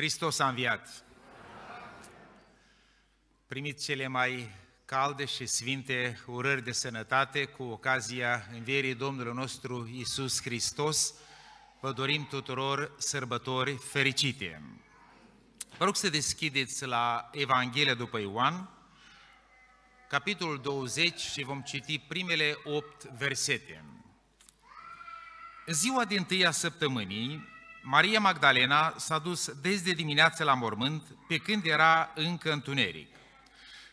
Hristos a înviat! Primit cele mai calde și sfinte urări de sănătate cu ocazia învierii Domnului nostru Isus Hristos. Vă dorim tuturor sărbători fericite! Vă rog să deschideți la Evanghelia după Ioan, capitolul 20 și vom citi primele 8 versete. În ziua din tâia săptămânii, Maria Magdalena s-a dus des de dimineață la mormânt, pe când era încă întuneric.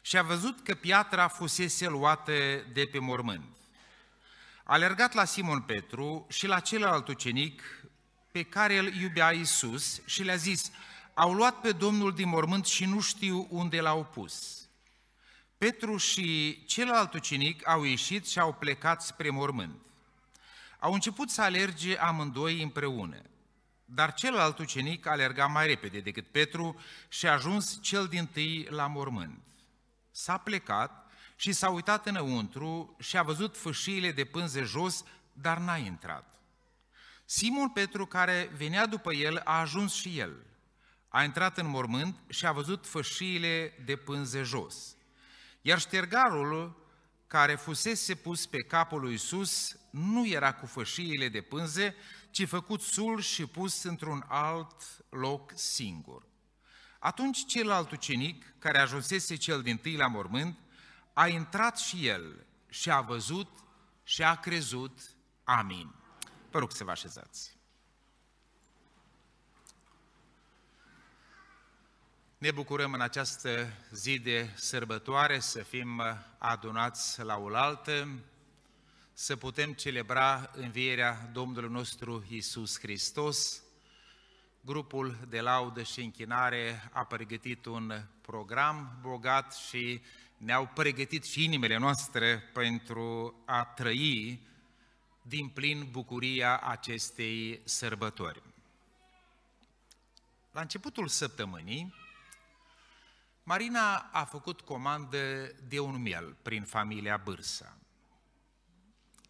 Și a văzut că piatra fusese luată de pe mormânt. A alergat la Simon Petru și la celălalt ucenic pe care îl iubea Isus și le-a zis, au luat pe Domnul din mormânt și nu știu unde l-au pus. Petru și celălalt ucenic au ieșit și au plecat spre mormânt. Au început să alerge amândoi împreună. Dar celălalt ucenic alerga mai repede decât Petru și a ajuns cel din tâi la mormânt. S-a plecat și s-a uitat înăuntru și a văzut fâșiile de pânze jos, dar n-a intrat. Simon Petru, care venea după el, a ajuns și el. A intrat în mormânt și a văzut fâșiile de pânze jos. Iar ștergarul care fusese pus pe capul lui Iisus nu era cu fășiile de pânze, ci făcut sul și pus într-un alt loc singur. Atunci celălalt ucenic, care ajunsese cel din tâi la mormânt, a intrat și el și a văzut și a crezut. Amin. Vă rog să vă așezați. Ne bucurăm în această zi de sărbătoare să fim adunați la oaltă, să putem celebra învierea Domnului nostru Isus Hristos. Grupul de laudă și închinare a pregătit un program bogat și ne-au pregătit și inimile noastre pentru a trăi din plin bucuria acestei sărbători. La începutul săptămânii, Marina a făcut comandă de un miel prin familia Bârsa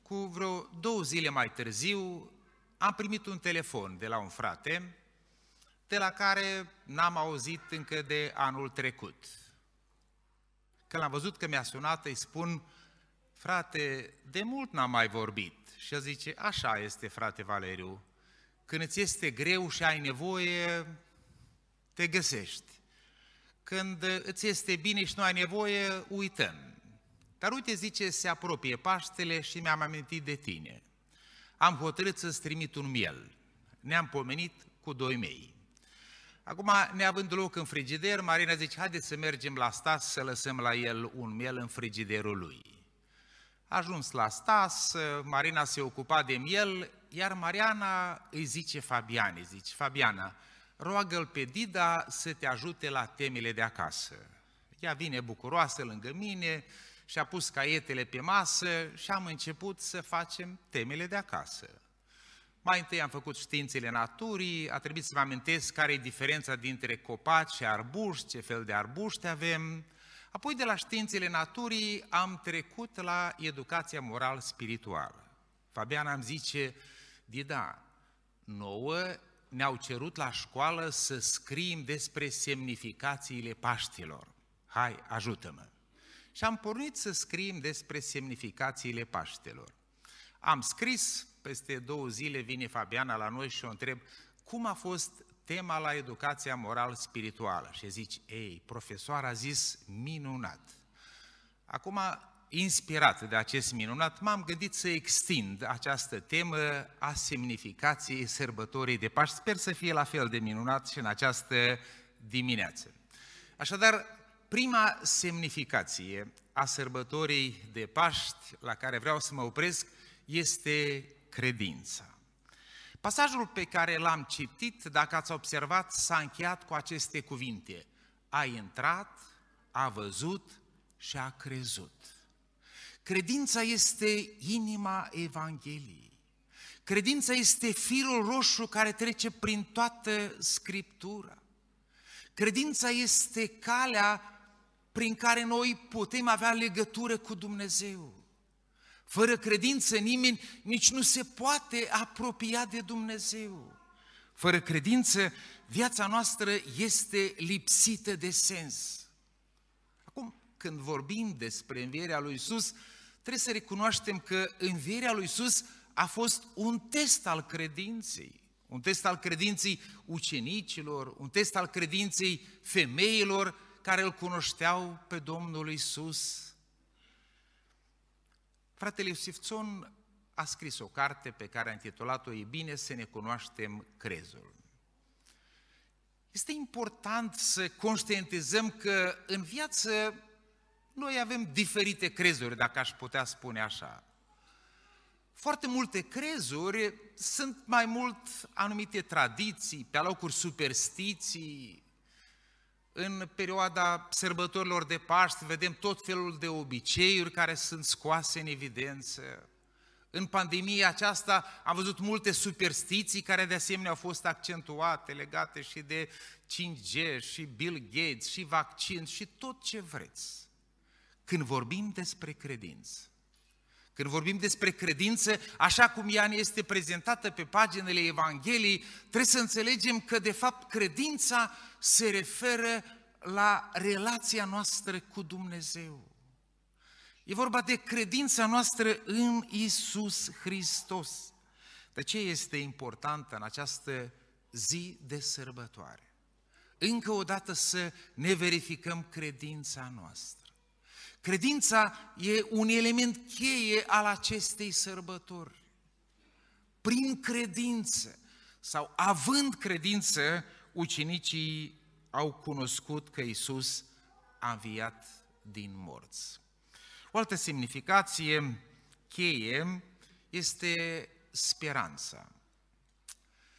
cu vreo două zile mai târziu, am primit un telefon de la un frate, de la care n-am auzit încă de anul trecut. Când l-am văzut că mi-a sunat, îi spun, frate, de mult n-am mai vorbit. Și el zice, așa este, frate Valeriu, când îți este greu și ai nevoie, te găsești. Când îți este bine și nu ai nevoie, uităm. Dar uite, zice, se apropie Paștele și mi-am amintit de tine. Am hotărât să-ți trimit un miel. Ne-am pomenit cu doi mei. Acum, neavând loc în frigider, Marina zice, haideți să mergem la stas să lăsăm la el un miel în frigiderul lui. Ajuns la stas, Marina se ocupa de miel, iar Mariana îi zice Fabiane, zice, Fabiana, roagă-l pe Dida să te ajute la temele de acasă. Ea vine bucuroasă lângă mine, și-a pus caietele pe masă și am început să facem temele de acasă. Mai întâi am făcut științele naturii, a trebuit să vă amintesc care e diferența dintre copaci și arbuști, ce fel de arbuști avem. Apoi de la științele naturii am trecut la educația moral-spirituală. Fabian am zice, Dida, nouă ne-au cerut la școală să scriem despre semnificațiile Paștilor. Hai, ajută-mă! și am pornit să scriem despre semnificațiile Paștelor. Am scris, peste două zile vine Fabiana la noi și o întreb cum a fost tema la educația moral-spirituală. Și zici, ei, profesor a zis minunat. Acum, inspirat de acest minunat, m-am gândit să extind această temă a semnificației sărbătorii de Paști. Sper să fie la fel de minunat și în această dimineață. Așadar, prima semnificație a sărbătorii de Paști, la care vreau să mă opresc, este credința. Pasajul pe care l-am citit, dacă ați observat, s-a încheiat cu aceste cuvinte. A intrat, a văzut și a crezut. Credința este inima Evangheliei. Credința este firul roșu care trece prin toată Scriptura. Credința este calea prin care noi putem avea legătură cu Dumnezeu. Fără credință nimeni nici nu se poate apropia de Dumnezeu. Fără credință, viața noastră este lipsită de sens. Acum, când vorbim despre învierea lui Isus, trebuie să recunoaștem că învierea lui Isus a fost un test al credinței. Un test al credinței ucenicilor, un test al credinței femeilor, care îl cunoșteau pe Domnul Isus. Fratele Iosif Țon a scris o carte pe care a intitulat-o E bine să ne cunoaștem crezul. Este important să conștientizăm că în viață noi avem diferite crezuri, dacă aș putea spune așa. Foarte multe crezuri sunt mai mult anumite tradiții, pe alocuri superstiții, în perioada sărbătorilor de Paști vedem tot felul de obiceiuri care sunt scoase în evidență. În pandemia aceasta am văzut multe superstiții care de asemenea au fost accentuate, legate și de 5G, și Bill Gates, și vaccin, și tot ce vreți. Când vorbim despre credință, când vorbim despre credință, așa cum ea ne este prezentată pe paginile Evangheliei, trebuie să înțelegem că, de fapt, credința se referă la relația noastră cu Dumnezeu. E vorba de credința noastră în Isus Hristos. De ce este importantă în această zi de sărbătoare? Încă o dată să ne verificăm credința noastră. Credința e un element cheie al acestei sărbători. Prin credință sau având credință, ucenicii au cunoscut că Isus a înviat din morți. O altă semnificație cheie este speranța.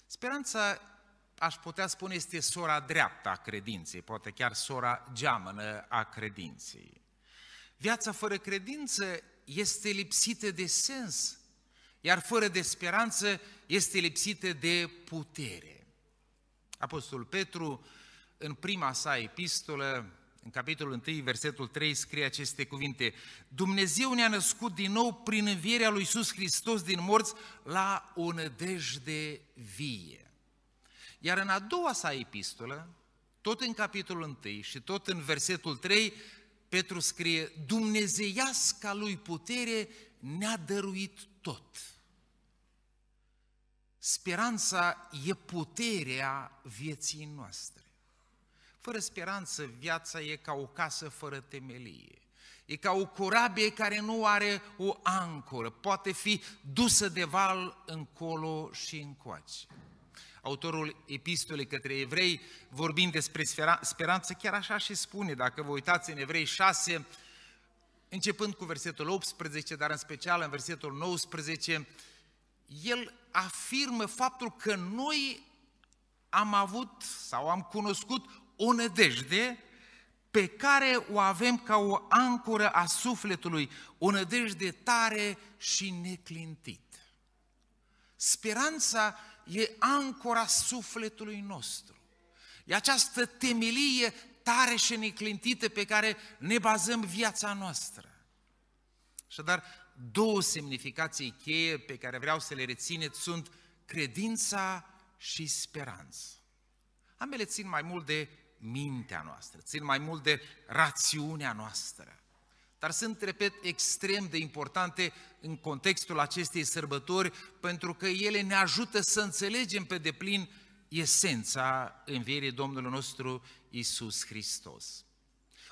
Speranța, aș putea spune, este sora dreaptă a credinței, poate chiar sora geamănă a credinței. Viața fără credință este lipsită de sens, iar fără de speranță este lipsită de putere. Apostolul Petru, în prima sa epistolă, în capitolul 1, versetul 3, scrie aceste cuvinte. Dumnezeu ne-a născut din nou prin învierea lui Iisus Hristos din morți la o nădejde vie. Iar în a doua sa epistolă, tot în capitolul 1 și tot în versetul 3, Petru scrie, Dumnezeiasca lui putere ne-a dăruit tot. Speranța e puterea vieții noastre. Fără speranță, viața e ca o casă fără temelie. E ca o corabie care nu are o ancoră, poate fi dusă de val încolo și încoace autorul epistolei către evrei, vorbind despre speranță, chiar așa și spune, dacă vă uitați în Evrei 6, începând cu versetul 18, dar în special în versetul 19, el afirmă faptul că noi am avut sau am cunoscut o nădejde pe care o avem ca o ancoră a sufletului, o nădejde tare și neclintit. Speranța e ancora sufletului nostru. E această temelie tare și neclintită pe care ne bazăm viața noastră. Și dar două semnificații cheie pe care vreau să le rețineți sunt credința și speranța. Ambele țin mai mult de mintea noastră, țin mai mult de rațiunea noastră. Dar sunt, repet, extrem de importante în contextul acestei sărbători, pentru că ele ne ajută să înțelegem pe deplin esența învierii Domnului nostru Isus Hristos.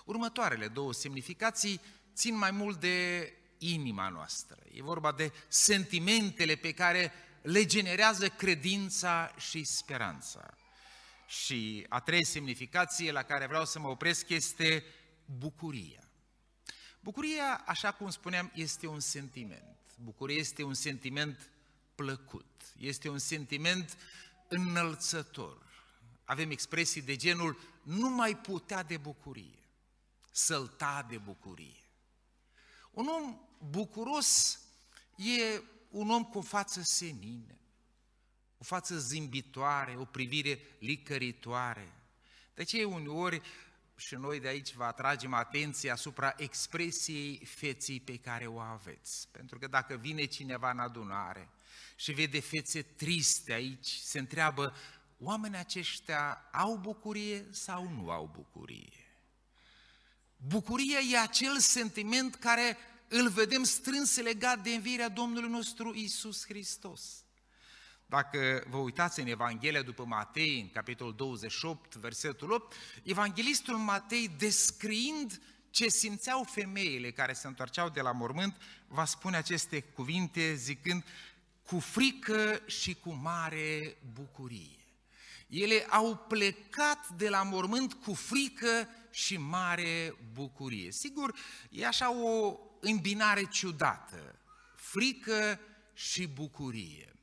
Următoarele două semnificații țin mai mult de inima noastră. E vorba de sentimentele pe care le generează credința și speranța. Și a treia semnificație la care vreau să mă opresc este bucuria. Bucuria, așa cum spuneam, este un sentiment. Bucuria este un sentiment plăcut, este un sentiment înălțător. Avem expresii de genul nu mai putea de bucurie, sălta de bucurie. Un om bucuros e un om cu o față senină, o față zimbitoare, o privire licăritoare. De ce uneori și noi de aici vă atragem atenția asupra expresiei feții pe care o aveți. Pentru că dacă vine cineva în adunare și vede fețe triste aici, se întreabă, oamenii aceștia au bucurie sau nu au bucurie? Bucuria e acel sentiment care îl vedem strâns legat de învierea Domnului nostru Isus Hristos. Dacă vă uitați în Evanghelia după Matei, în capitolul 28, versetul 8, Evanghelistul Matei, descriind ce simțeau femeile care se întorceau de la mormânt, va spune aceste cuvinte zicând, cu frică și cu mare bucurie. Ele au plecat de la mormânt cu frică și mare bucurie. Sigur, e așa o îmbinare ciudată, frică și bucurie.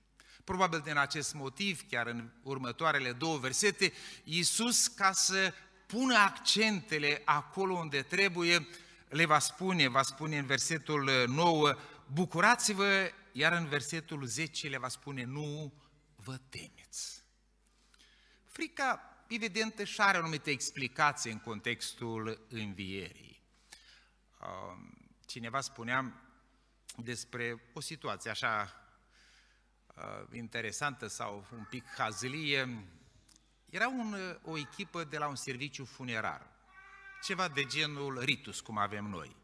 Probabil din acest motiv, chiar în următoarele două versete, Iisus, ca să pună accentele acolo unde trebuie, le va spune, va spune în versetul 9, uh, bucurați-vă, iar în versetul 10 le va spune, nu vă temeți. Frica, evident, și are anumite explicații în contextul învierii. Um, cineva spunea despre o situație așa Uh, interesantă sau un pic hazlie, era un, uh, o echipă de la un serviciu funerar, ceva de genul Ritus, cum avem noi.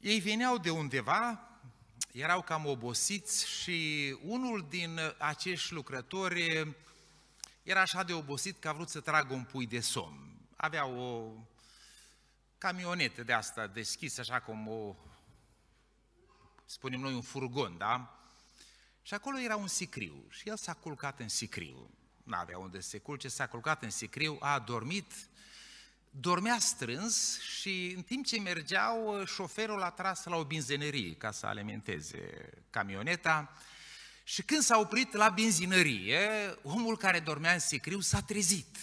Ei veneau de undeva, erau cam obosiți și unul din acești lucrători era așa de obosit că a vrut să tragă un pui de somn. Avea o camionetă de asta deschisă, așa cum o, spunem noi, un furgon, da? Și acolo era un sicriu și el s-a culcat în sicriu. N-avea unde să se culce, s-a culcat în sicriu, a dormit, dormea strâns și în timp ce mergeau, șoferul a tras la o benzinărie ca să alimenteze camioneta și când s-a oprit la benzinărie, omul care dormea în sicriu s-a trezit.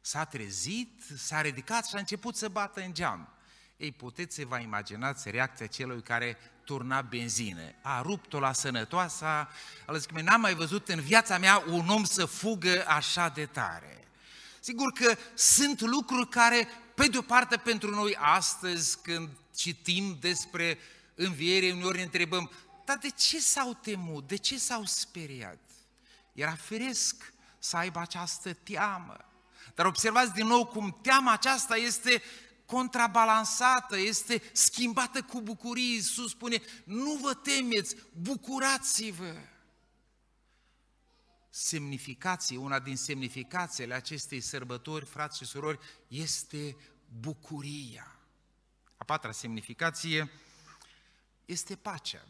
S-a trezit, s-a ridicat și a început să bată în geam. Ei, puteți să vă imaginați reacția celui care turna benzine. A rupt-o la sănătoasa, a zis, n-am mai văzut în viața mea un om să fugă așa de tare. Sigur că sunt lucruri care, pe de-o parte, pentru noi astăzi, când citim despre înviere, uneori ne întrebăm, dar de ce s-au temut, de ce s-au speriat? Era firesc să aibă această teamă. Dar observați din nou cum teama aceasta este contrabalansată, este schimbată cu bucurie. Iisus spune, nu vă temeți, bucurați-vă! Semnificație, una din semnificațiile acestei sărbători, frați și surori, este bucuria. A patra semnificație este pacea.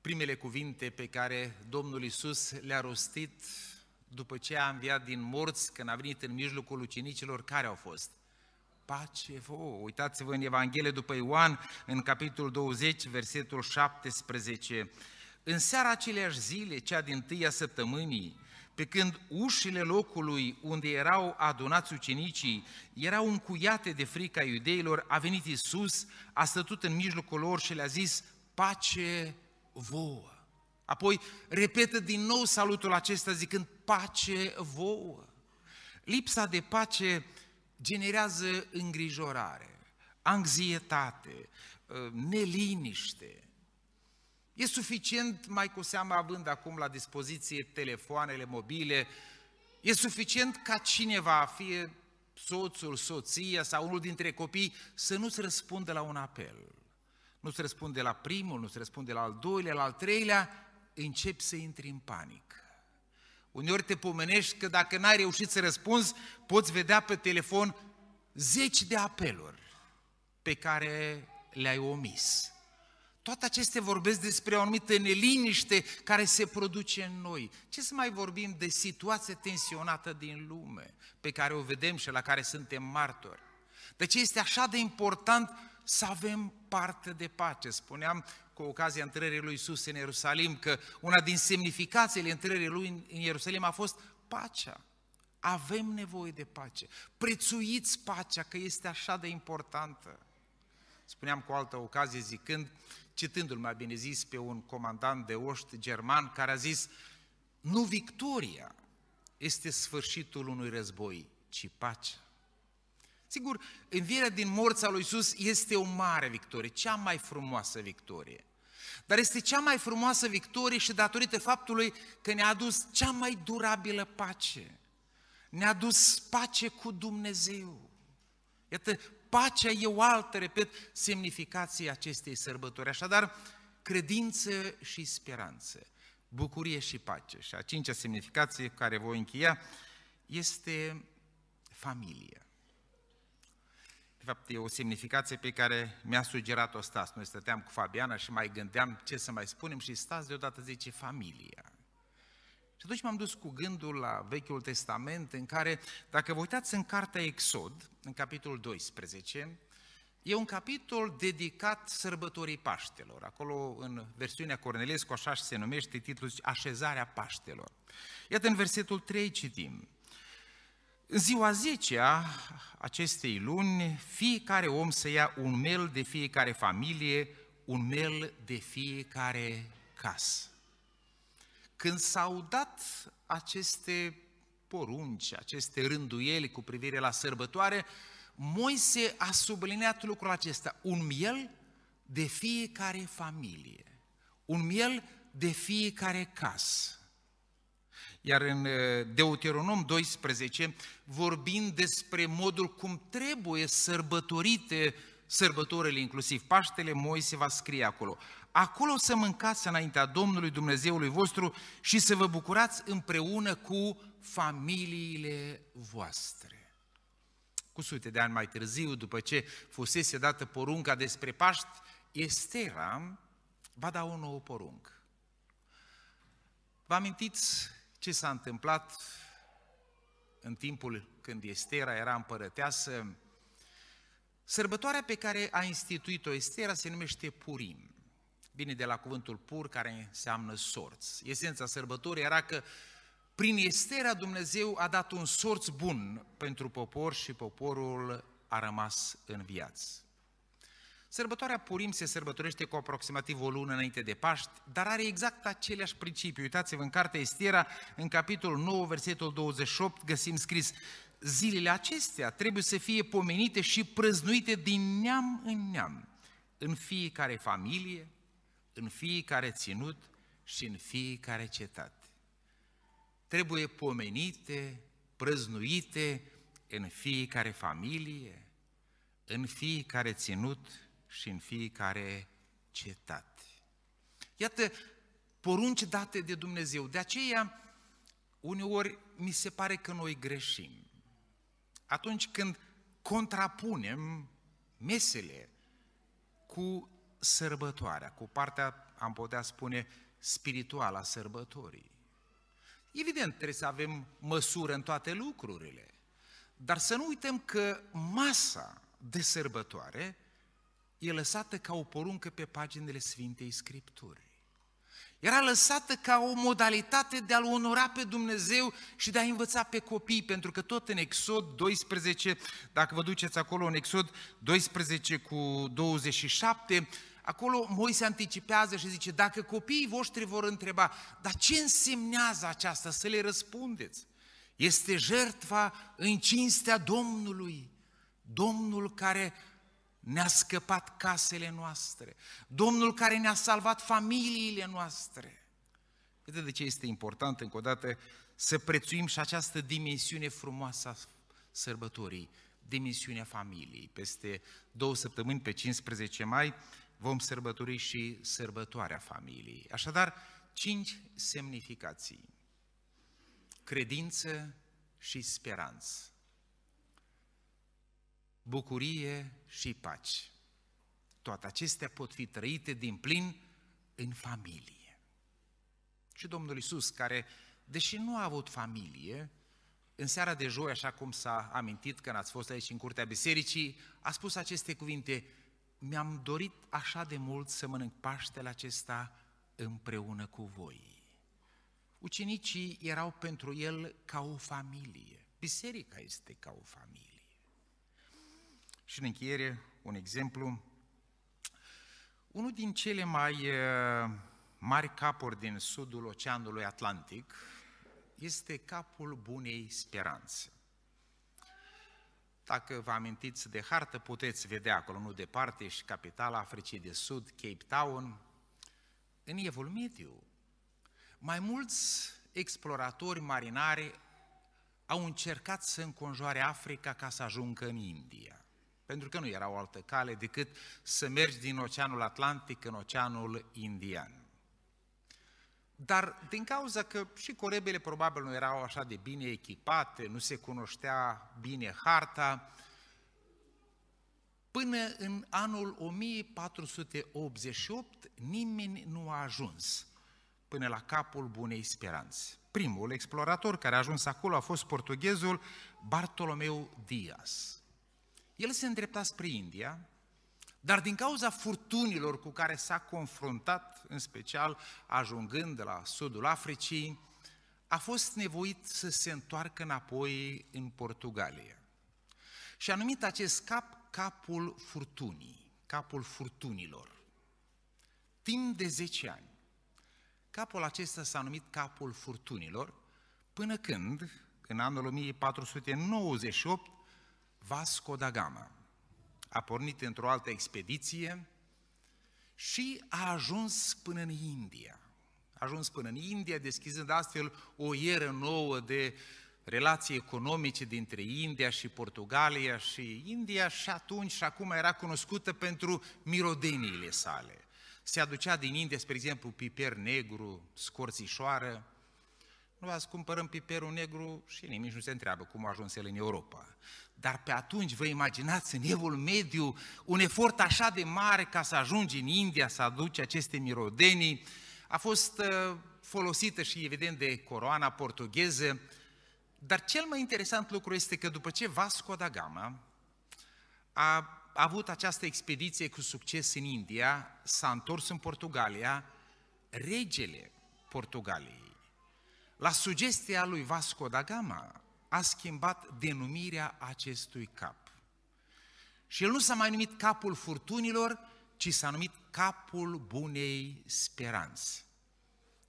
Primele cuvinte pe care Domnul Isus le-a rostit după ce a înviat din morți, când a venit în mijlocul ucenicilor, care au fost? Pace vouă! Uitați-vă în Evanghelie după Ioan, în capitolul 20, versetul 17. În seara aceleași zile, cea din tâia săptămânii, pe când ușile locului unde erau adunați ucenicii erau încuiate de frica iudeilor, a venit Isus, a stătut în mijlocul lor și le-a zis, pace vouă! Apoi repetă din nou salutul acesta zicând pace vouă. Lipsa de pace generează îngrijorare, anxietate, ă, neliniște. E suficient, mai cu seamă având acum la dispoziție telefoanele mobile, e suficient ca cineva, fie soțul, soția sau unul dintre copii, să nu-ți răspundă la un apel. Nu-ți răspunde la primul, nu-ți răspunde la al doilea, la al treilea, începi să intri în panic. Uneori te pomenești că dacă n-ai reușit să răspunzi, poți vedea pe telefon zeci de apeluri pe care le-ai omis. Toate acestea vorbesc despre o anumită neliniște care se produce în noi. Ce să mai vorbim de situație tensionată din lume, pe care o vedem și la care suntem martori. De ce este așa de important să avem parte de pace. Spuneam cu ocazia intrării lui Isus în Ierusalim, că una din semnificațiile intrării lui în Ierusalim a fost pacea. Avem nevoie de pace. Prețuiți pacea, că este așa de importantă. Spuneam cu altă ocazie zicând, citându-l mai bine zis pe un comandant de oști german care a zis, nu victoria este sfârșitul unui război, ci pacea. Sigur, învierea din morța lui Iisus este o mare victorie, cea mai frumoasă victorie. Dar este cea mai frumoasă victorie și datorită faptului că ne-a adus cea mai durabilă pace. Ne-a adus pace cu Dumnezeu. Iată, pacea e o altă, repet, semnificație acestei sărbători. Așadar, credință și speranță, bucurie și pace. Și a cincea semnificație care voi încheia este familia. De fapt, e o semnificație pe care mi-a sugerat-o Stas. Noi stăteam cu Fabiana și mai gândeam ce să mai spunem și Stas deodată zice familia. Și atunci m-am dus cu gândul la Vechiul Testament în care, dacă vă uitați în cartea Exod, în capitolul 12, e un capitol dedicat sărbătorii Paștelor. Acolo, în versiunea Cornelescu, așa se numește titlul, Așezarea Paștelor. Iată, în versetul 3 citim, ziua 10 -a acestei luni, fiecare om să ia un mel de fiecare familie, un mel de fiecare casă. Când s-au dat aceste porunci, aceste rânduieli cu privire la sărbătoare, Moise a subliniat lucrul acesta, un miel de fiecare familie, un miel de fiecare casă. Iar în uh, Deuteronom 12 vorbind despre modul cum trebuie sărbătorite sărbătorile inclusiv. Paștele Moise va scrie acolo. Acolo să mâncați înaintea Domnului Dumnezeului vostru și să vă bucurați împreună cu familiile voastre. Cu sute de ani mai târziu, după ce fusese dată porunca despre Paști, Estera va da o nouă poruncă. Vă amintiți ce s-a întâmplat în timpul când Estera era împărăteasă. Sărbătoarea pe care a instituit-o Estera se numește Purim. Vine de la cuvântul pur, care înseamnă sorți. Esența sărbătorii era că prin Estera Dumnezeu a dat un sorț bun pentru popor și poporul a rămas în viață. Sărbătoarea Purim se sărbătorește cu aproximativ o lună înainte de Paști, dar are exact aceleași principii. Uitați-vă în cartea Estera, în capitolul 9, versetul 28, găsim scris Zilele acestea trebuie să fie pomenite și prăznuite din neam în neam, în fiecare familie, în fiecare ținut și în fiecare cetate. Trebuie pomenite, prăznuite în fiecare familie, în fiecare ținut și în fiecare cetate. Iată porunci date de Dumnezeu. De aceea, uneori mi se pare că noi greșim. Atunci când contrapunem mesele cu sărbătoarea, cu partea, am putea spune, spirituală a sărbătorii. Evident, trebuie să avem măsură în toate lucrurile, dar să nu uităm că masa de sărbătoare e lăsată ca o poruncă pe paginile Sfintei Scripturii. Era lăsată ca o modalitate de a-L onora pe Dumnezeu și de a învăța pe copii, pentru că tot în Exod 12, dacă vă duceți acolo în Exod 12 cu 27, acolo Moise anticipează și zice, dacă copiii voștri vor întreba, dar ce însemnează aceasta, să le răspundeți? Este jertfa în cinstea Domnului, Domnul care ne-a scăpat casele noastre, Domnul care ne-a salvat familiile noastre. Uite de ce este important încă o dată să prețuim și această dimensiune frumoasă a sărbătorii, dimensiunea familiei. Peste două săptămâni, pe 15 mai, vom sărbători și sărbătoarea familiei. Așadar, cinci semnificații. Credință și speranță bucurie și pace. Toate acestea pot fi trăite din plin în familie. Și Domnul Isus, care, deși nu a avut familie, în seara de joi, așa cum s-a amintit când ați fost aici în curtea bisericii, a spus aceste cuvinte, mi-am dorit așa de mult să mănânc Paștele acesta împreună cu voi. Ucenicii erau pentru el ca o familie. Biserica este ca o familie. Și în încheiere, un exemplu. Unul din cele mai uh, mari capuri din sudul Oceanului Atlantic este capul Bunei Speranțe. Dacă vă amintiți de hartă, puteți vedea acolo, nu departe, și capitala Africii de Sud, Cape Town. În Evul Mediu, mai mulți exploratori marinari au încercat să înconjoare Africa ca să ajungă în India. Pentru că nu era o altă cale decât să mergi din Oceanul Atlantic în Oceanul Indian. Dar din cauza că și corebele probabil nu erau așa de bine echipate, nu se cunoștea bine harta, până în anul 1488 nimeni nu a ajuns până la capul Bunei Speranțe. Primul explorator care a ajuns acolo a fost portughezul Bartolomeu Dias. El se îndrepta spre India, dar din cauza furtunilor cu care s-a confruntat, în special ajungând la sudul Africii, a fost nevoit să se întoarcă înapoi în Portugalia. Și a numit acest cap capul furtunii, capul furtunilor. Timp de 10 ani, capul acesta s-a numit capul furtunilor, până când, în anul 1498, Vasco da Gama. A pornit într-o altă expediție și a ajuns până în India. A ajuns până în India, deschizând astfel o ieră nouă de relații economice dintre India și Portugalia și India și atunci și acum era cunoscută pentru mirodeniile sale. Se aducea din India, spre exemplu, piper negru, scorțișoară, nu ați cumpărăm piperul negru și nimic nu se întreabă cum a ajuns el în Europa. Dar pe atunci, vă imaginați, în evul mediu, un efort așa de mare ca să ajungi în India, să aduci aceste mirodenii, a fost uh, folosită și evident de coroana portugheză, dar cel mai interesant lucru este că după ce Vasco da Gama a avut această expediție cu succes în India, s-a întors în Portugalia, regele Portugaliei, la sugestia lui Vasco da Gama a schimbat denumirea acestui cap. Și el nu s-a mai numit capul furtunilor, ci s-a numit capul bunei speranți.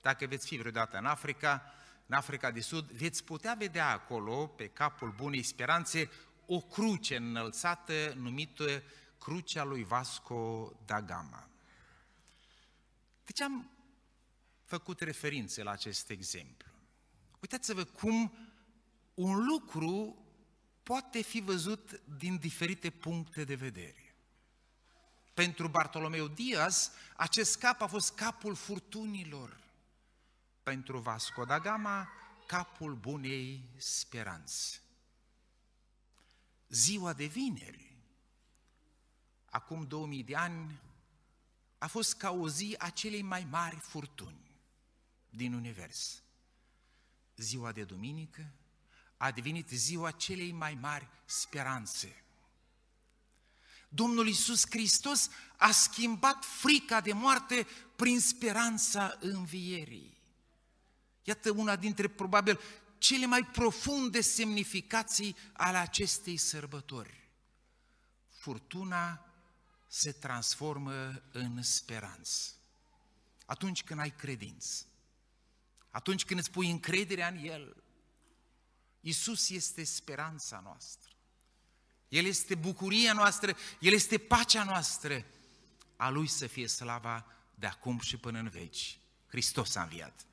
Dacă veți fi vreodată în Africa, în Africa de Sud, veți putea vedea acolo, pe capul bunei speranțe, o cruce înălțată numită Crucea lui Vasco da Gama. De deci ce am făcut referințe la acest exemplu? Uitați-vă cum un lucru poate fi văzut din diferite puncte de vedere. Pentru Bartolomeu Dias acest cap a fost capul furtunilor. Pentru Vasco da Gama, capul bunei speranțe. Ziua de vineri, acum 2000 de ani, a fost ca o zi a celei mai mari furtuni din univers ziua de duminică a devenit ziua celei mai mari speranțe. Domnul Iisus Hristos a schimbat frica de moarte prin speranța învierii. Iată una dintre probabil cele mai profunde semnificații ale acestei sărbători. Furtuna se transformă în speranță. Atunci când ai credință atunci când îți pui încrederea în El, Isus este speranța noastră. El este bucuria noastră, El este pacea noastră. A Lui să fie slava de acum și până în veci. Hristos a înviat!